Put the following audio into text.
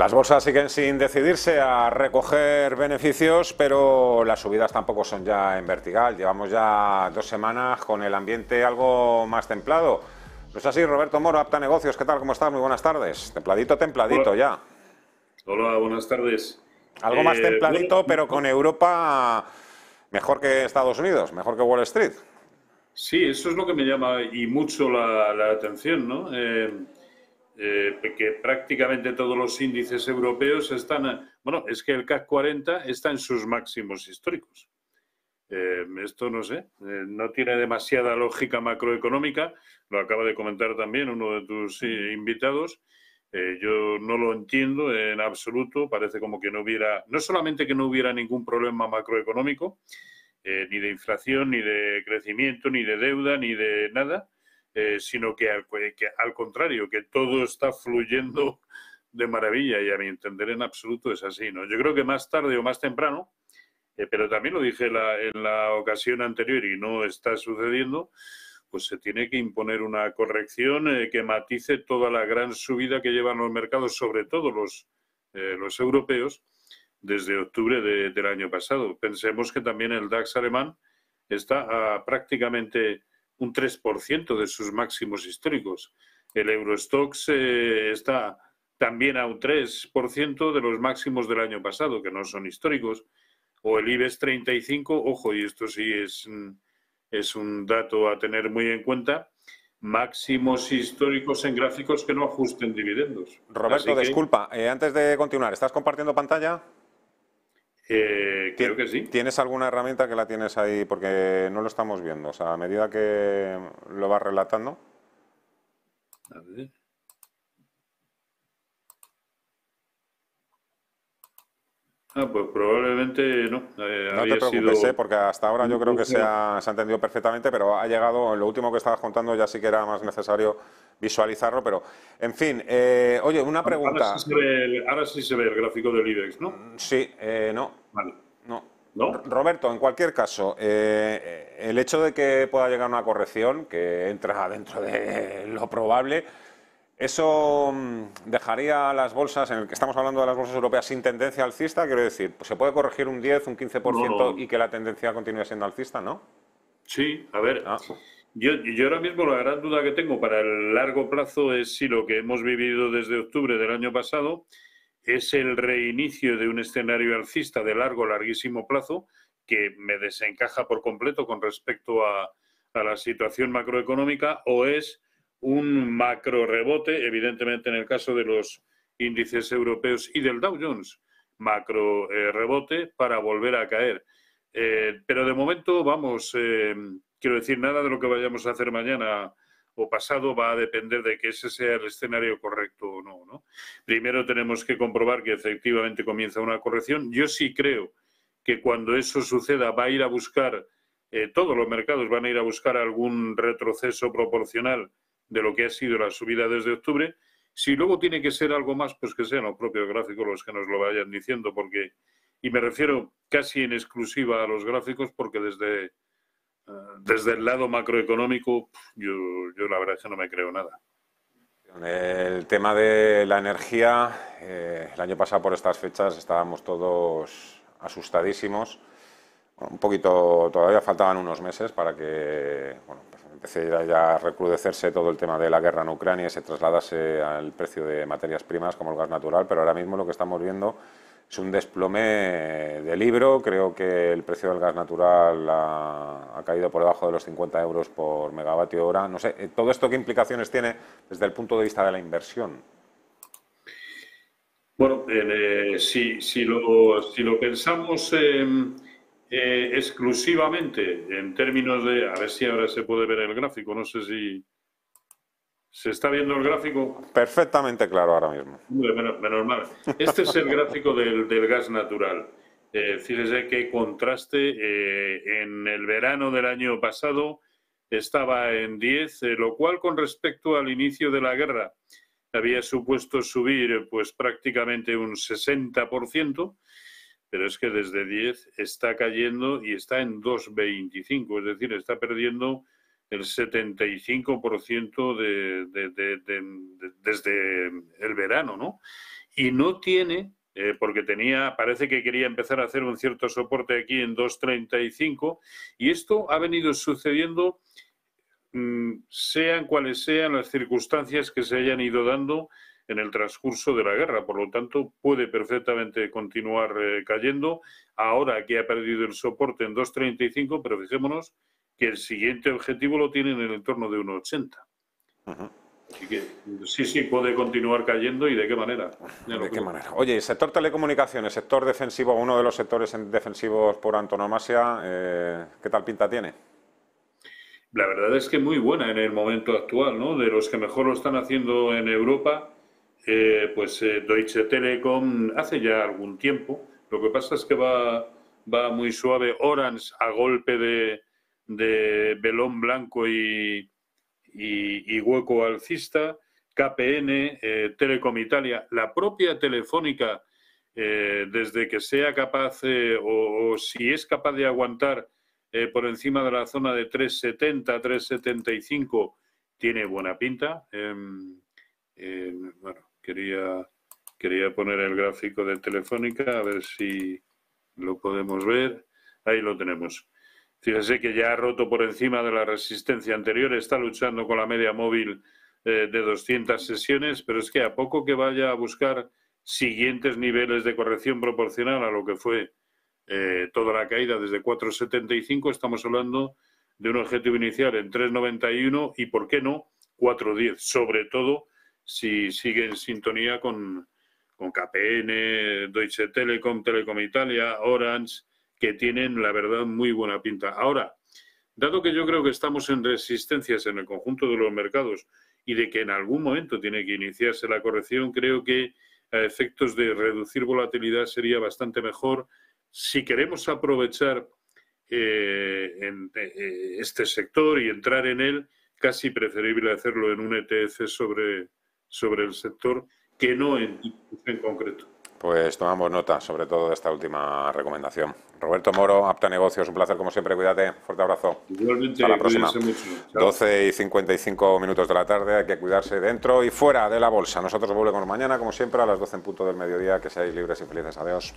Las bolsas siguen sin decidirse a recoger beneficios, pero las subidas tampoco son ya en vertical. Llevamos ya dos semanas con el ambiente algo más templado. pues es así, Roberto Moro, Apta Negocios, ¿qué tal? ¿Cómo estás? Muy buenas tardes. Templadito, templadito ya. Hola, buenas tardes. Algo más eh, templadito, pero con Europa mejor que Estados Unidos, mejor que Wall Street. Sí, eso es lo que me llama y mucho la, atención, ¿no? Eh, eh, que prácticamente todos los índices europeos están, bueno, es que el CAC 40 está en sus máximos históricos. Eh, esto no sé, eh, no tiene demasiada lógica macroeconómica, lo acaba de comentar también uno de tus invitados. yo no lo entiendo en absoluto, parece como que no hubiera, no solamente que no hubiera ningún problema macroeconómico, ni de inflación, ni de crecimiento, ni de deuda, ni de nada, eh, sino que, al contrario, que todo está fluyendo de maravilla y a mi entender en absoluto es así. ¿no? Yo creo que más tarde o más temprano, eh, pero también lo dije en la ocasión anterior y no está sucediendo, pues se tiene que imponer una corrección eh, que matice toda la gran subida que llevan los mercados, sobre todo los, los europeos, desde octubre del año pasado. Pensemos que también el DAX alemán está ah, prácticamente un 3% de sus máximos históricos. El Eurostox eh, está también a un 3% de los máximos del año pasado, que no son históricos. O el IBEX 35, ojo, y esto sí es, mm, es un dato a tener muy en cuenta, máximos históricos en gráficos que no ajusten dividendos. Roberto, disculpa, eh, antes de continuar, ¿estás compartiendo pantalla? creo que sí. ¿Tienes alguna herramienta que la tienes ahí? Porque no lo estamos viendo. O sea, a medida que lo vas relatando. Ah, pues probablemente no. Eh, no te preocupes, eh, porque hasta ahora yo creo que se ha, entendido perfectamente, pero ha llegado, en lo último que estabas contando ya sí que era más necesario visualizarlo, pero en fin, eh, oye, una pregunta. Ahora sí, se ve el, ahora sí se ve el gráfico del IBEX, ¿no? Mm, sí, no, no. Roberto, en cualquier caso, eh, eh, el hecho de que pueda llegar una corrección, que entra dentro de lo probable, ¿eso mm, dejaría las bolsas, en el que estamos hablando de las bolsas europeas, sin tendencia alcista? Quiero decir, pues ¿se puede corregir un 10, un 15% y que la tendencia continúe siendo alcista, no? Sí, a ver. Ah. Yo, yo, ahora mismo la gran duda que tengo para el largo plazo es si lo que hemos vivido desde octubre del año pasado es el reinicio de un escenario alcista de largo, larguísimo plazo, que me desencaja por completo con respecto a, la situación macroeconómica, o es un macro rebote, evidentemente en el caso de los índices europeos y del Dow Jones, macro eh, rebote para volver a caer. Eh, pero de momento, vamos, eh, quiero decir, nada de lo que vayamos a hacer mañana o pasado va a depender de que ese sea el escenario correcto o no, no. Primero tenemos que comprobar que efectivamente comienza una corrección. Yo sí creo que cuando eso suceda va a ir a buscar, eh, todos los mercados van a ir a buscar algún retroceso proporcional de lo que ha sido la subida desde octubre. Si luego tiene que ser algo más, pues que sean los propios gráficos los que nos lo vayan diciendo, porque, y me refiero casi en exclusiva a los gráficos, porque desde desde el lado macroeconómico, yo, la verdad es que no me creo nada. El tema de la energía, eh, el año pasado por estas fechas estábamos todos asustadísimos. un poquito, todavía faltaban unos meses para que bueno, pues empecé ya a recrudecerse todo el tema de la guerra en Ucrania y se trasladase al precio de materias primas como el gas natural, pero ahora mismo lo que estamos viendo es un desplome de libro. Creo que el precio del gas natural ha, caído por debajo de los 50 euros por megavatio hora. No sé, eh, ¿todo esto qué implicaciones tiene desde el punto de vista de la inversión? Bueno, eh, si, si, lo, pensamos em, eh, exclusivamente en términos de, a ver si ahora se puede ver el gráfico, no sé si, ¿Se está viendo el gráfico? Perfectamente claro ahora mismo. Menos, mal. Este es el gráfico del, gas natural. Eh, fíjese qué contraste. Eh, en el verano del año pasado estaba en 10, eh, lo cual con respecto al inicio de la guerra había supuesto subir pues prácticamente un 60%, pero es que desde 10 está cayendo y está en 2,25, es decir, está perdiendo el 75% de, desde el verano, ¿no? Y no tiene, eh, porque tenía, parece que quería empezar a hacer un cierto soporte aquí en 2.35, y esto ha venido sucediendo mm, sean cuales sean las circunstancias que se hayan ido dando en el transcurso de la guerra. Por lo tanto, puede perfectamente continuar eh, cayendo. Ahora que ha perdido el soporte en 2.35, pero fijémonos que el siguiente objetivo lo tienen en el entorno de 1,80. Así que sí, sí, puede continuar cayendo y de qué manera. ¿De, qué manera? Oye, el sector telecomunicaciones, sector defensivo, uno de los sectores defensivos por antonomasia, eh, ¿qué tal pinta tiene? La verdad es que muy buena en el momento actual, ¿no? De los que mejor lo están haciendo en Europa, eh, pues eh, Deutsche Telekom hace ya algún tiempo. Lo que pasa es que va, va muy suave. Orange a golpe de, de velón blanco y, hueco alcista, KPN, eh, Telecom Italia, la propia Telefónica, eh, desde que sea capaz eh, o, si es capaz de aguantar por encima de la zona de 370, 375, tiene buena pinta. Em, em, bueno, quería, quería poner el gráfico de Telefónica, a ver si lo podemos ver. Ahí lo tenemos. Fíjese que ya ha roto por encima de la resistencia anterior, está luchando con la media móvil eh, de 200 sesiones, pero es que a poco que vaya a buscar siguientes niveles de corrección proporcional a lo que fue eh, toda la caída desde 4,75, estamos hablando de un objetivo inicial en 3,91 y, ¿por qué no?, 4,10, sobre todo si sigue en sintonía con, con KPN, Deutsche Telekom, Telecom Italia, Orange, que tienen, la verdad, muy buena pinta. Ahora, dado que yo creo que estamos en resistencias en el conjunto de los mercados y de que en algún momento tiene que iniciarse la corrección, creo que a efectos de reducir volatilidad sería bastante mejor si queremos aprovechar eh, eh, este sector y entrar en él, casi preferible hacerlo en un ETF sobre, el sector que no en concreto. Pues tomamos nota, sobre todo de esta última recomendación. Roberto Moro, Apta Negocios, un placer como siempre, cuídate, fuerte abrazo. Igualmente, Hasta la próxima. Mucho. 12 y 55 minutos de la tarde, hay que cuidarse dentro y fuera de la bolsa. Nosotros volvemos mañana, como siempre, a las 12 en punto del mediodía, que seáis libres y felices. Adiós.